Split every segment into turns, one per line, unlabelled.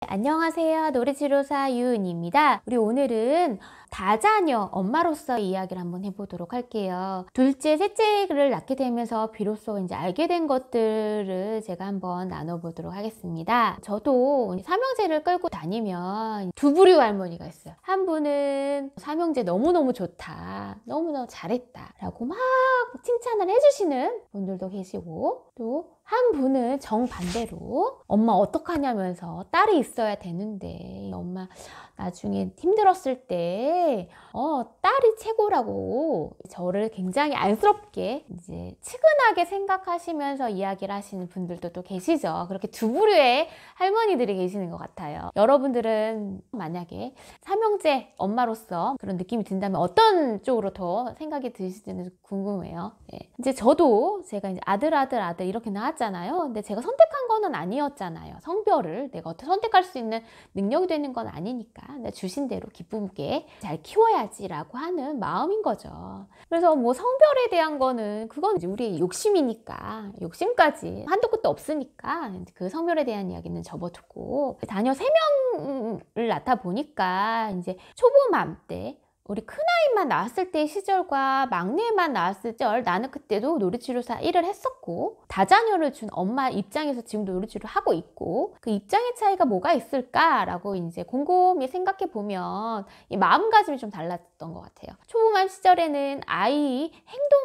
안녕하세요. 노래치료사 유은입니다. 우리 오늘은 다자녀 엄마로서 이야기를 한번 해보도록 할게요. 둘째, 셋째를 낳게 되면서 비로소 이제 알게 된 것들을 제가 한번 나눠보도록 하겠습니다. 저도 삼형제를 끌고 다니면 두 부류 할머니가 있어요. 한 분은 삼형제 너무너무 좋다. 너무너무 잘했다. 라고 막 칭찬을 해주시는 분들도 계시고 또한 분은 정반대로 엄마 어떡하냐면서 딸이 있어야 되는데 엄마 나중에 힘들었을 때 어, 딸이 최고라고 저를 굉장히 안쓰럽게 이제 측은하게 생각하시면서 이야기를 하시는 분들도 또 계시죠. 그렇게 두 부류의 할머니들이 계시는 것 같아요. 여러분들은 만약에 삼형제 엄마로서 그런 느낌이 든다면 어떤 쪽으로 더 생각이 드시는지 궁금해요. 예. 이제 저도 제가 이제 아들 아들 아들 이렇게 낳았 골랐잖아요. 근데 제가 선택한 거는 아니었잖아요. 성별을 내가 어떻게 선택할 수 있는 능력이 되는 건 아니니까 내 주신 대로 기쁘게 잘 키워야지라고 하는 마음인 거죠. 그래서 뭐 성별에 대한 거는 그건 우리의 욕심이니까 욕심까지 한도 끝도 없으니까 그 성별에 대한 이야기는 접어두고 자녀 세명을 낳다 보니까 이제 초보맘 때 우리 큰아이만 낳았을 때의 시절과 막내만 낳았을 때 나는 그때도 놀이치료사 일을 했었고 다자녀를 준 엄마 입장에서 지금도 놀이치료 를 하고 있고 그 입장의 차이가 뭐가 있을까라고 이제 곰곰이 생각해 보면 이 마음가짐이 좀 달라 있었던 것 같아요. 초보맘 시절에는 아이 행동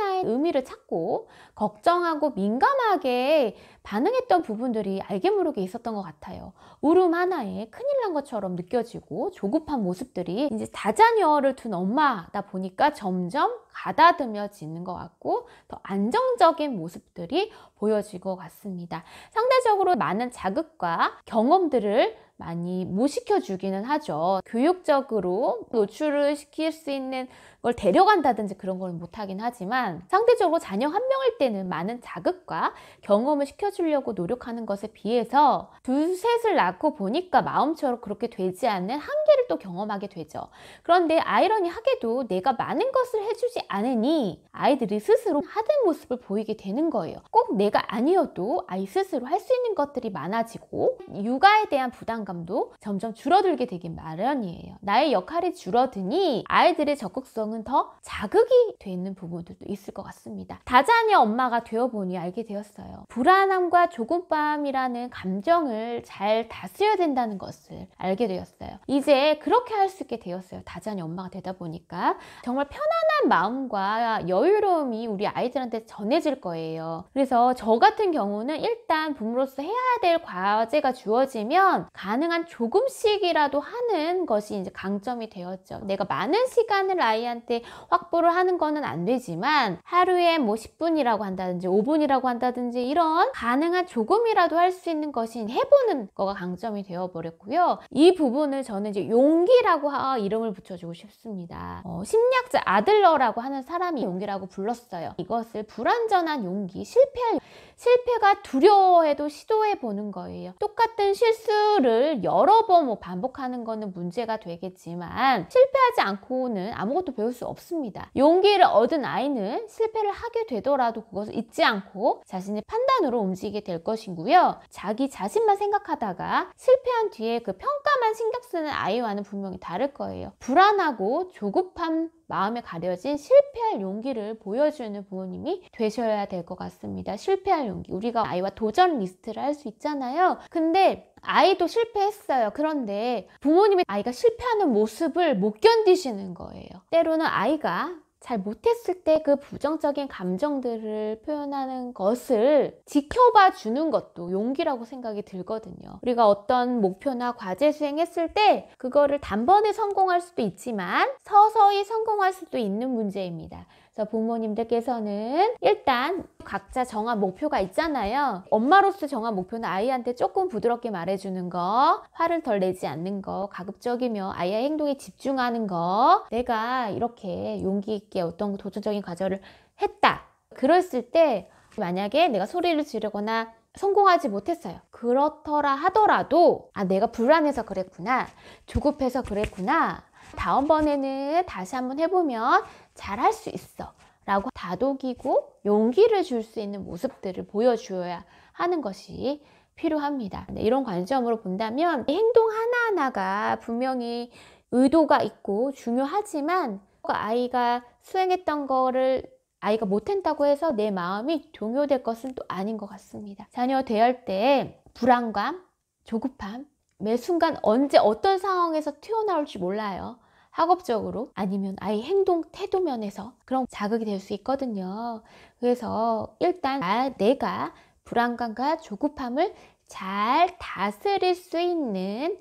하나하나의 의미를 찾고 걱정하고 민감하게 반응했던 부분들이 알게 모르게 있었던 것 같아요. 울음 하나에 큰일 난 것처럼 느껴지고 조급한 모습들이 이제 다자녀를 둔 엄마다 보니까 점점 가다듬여지는 것 같고 더 안정적인 모습들이 보여지고 같습니다. 상대적으로 많은 자극과 경험들을 많이 못 시켜주기는 하죠. 교육적으로 노출을 시킬 수 있는 걸 데려간다든지 그런 건 못하긴 하지만 상대적으로 자녀 한 명일 때는 많은 자극과 경험을 시켜주려고 노력하는 것에 비해서 둘, 셋을 낳고 보니까 마음처럼 그렇게 되지 않는 한 한계를 또 경험하게 되죠. 그런데 아이러니하게도 내가 많은 것을 해주지 않으니 아이들이 스스로 하든 모습을 보이게 되는 거예요. 꼭 내가 아니어도 아이 스스로 할 수 있는 것들이 많아지고 육아에 대한 부담감도 점점 줄어들게 되기 마련이에요. 나의 역할이 줄어드니 아이들의 적극성은 더 자극이 되는 부분도 들 있을 것 같습니다. 다자녀 엄마가 되어보니 알게 되었어요. 불안함과 조급함이라는 감정을 잘 다스려야 된다는 것을 알게 되었어요. 이제 그렇게 할 수 있게 되었어요. 다자니 엄마가 되다 보니까 정말 편안한 편한 마음과 여유로움이 우리 아이들한테 전해질 거예요. 그래서 저 같은 경우는 일단 부모로서 해야 될 과제가 주어지면 가능한 조금씩이라도 하는 것이 이제 강점이 되었죠. 내가 많은 시간을 아이한테 확보를 하는 거는 안 되지만 하루에 뭐 10분이라고 한다든지 5분이라고 한다든지 이런 가능한 조금이라도 할 수 있는 것이 해보는 거가 강점이 되어버렸고요. 이 부분을 저는 이제 용기라고 이름을 붙여주고 싶습니다. 어, 심리학자 아들러 셀러라고 하는 사람이 용기라고 불렀어요. 이것을 불완전한 용기, 실패할 실패가 두려워해도 시도해 보는 거예요. 똑같은 실수를 여러 번 뭐 반복하는 거는 문제가 되겠지만 실패하지 않고는 아무것도 배울 수 없습니다. 용기를 얻은 아이는 실패를 하게 되더라도 그것을 잊지 않고 자신의 판단으로 움직이게 될 것이고요. 자기 자신만 생각하다가 실패한 뒤에 그 평가 평소만 신경 쓰는 아이와는 분명히 다를 거예요. 불안하고 조급한 마음에 가려진 실패할 용기를 보여주는 부모님이 되셔야 될 것 같습니다. 실패할 용기. 우리가 아이와 도전 리스트를 할 수 있잖아요. 근데 아이도 실패했어요. 그런데 부모님이 아이가 실패하는 모습을 못 견디시는 거예요. 때로는 아이가 잘 못했을 때 그 부정적인 감정들을 표현하는 것을 지켜봐 주는 것도 용기라고 생각이 들거든요. 우리가 어떤 목표나 과제 수행했을 때 그거를 단번에 성공할 수도 있지만 서서히 성공할 수도 있는 문제입니다. 그래서 부모님들께서는 일단 각자 정한 목표가 있잖아요. 엄마로서 정한 목표는 아이한테 조금 부드럽게 말해주는 거, 화를 덜 내지 않는 거, 가급적이며 아이의 행동에 집중하는 거, 내가 이렇게 용기 있게 어떤 도전적인 과제를 했다. 그랬을 때 만약에 내가 소리를 지르거나 성공하지 못했어요. 그렇더라 하더라도 아 내가 불안해서 그랬구나. 조급해서 그랬구나. 다음번에는 다시 한번 해보면 잘할 수 있어 라고 다독이고 용기를 줄 수 있는 모습들을 보여주어야 하는 것이 필요합니다. 네, 이런 관점으로 본다면 행동 하나하나가 분명히 의도가 있고 중요하지만 그 아이가 수행했던 거를 아이가 못했다고 해서 내 마음이 동요될 것은 또 아닌 것 같습니다. 자녀 대할 때 불안감, 조급함, 매 순간 언제 어떤 상황에서 튀어나올지 몰라요. 학업적으로 아니면 아이 행동 태도 면에서 그런 자극이 될 수 있거든요. 그래서 일단 나, 내가 불안감과 조급함을 잘 다스릴 수 있는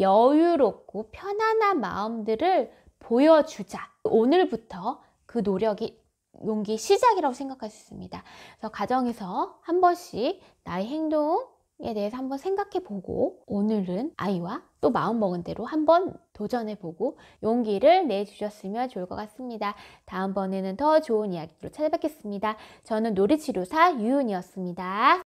여유롭고 편안한 마음들을 보여주자. 오늘부터 그 노력이 용기 시작이라고 생각할 수 있습니다. 그래서 가정에서 한 번씩 나의 행동, 에 대해서 한번 생각해 보고 오늘은 아이와 또 마음먹은 대로 한번 도전해 보고 용기를 내주셨으면 좋을 것 같습니다. 다음번에는 더 좋은 이야기로 찾아뵙겠습니다. 저는 놀이치료사 유은이었습니다.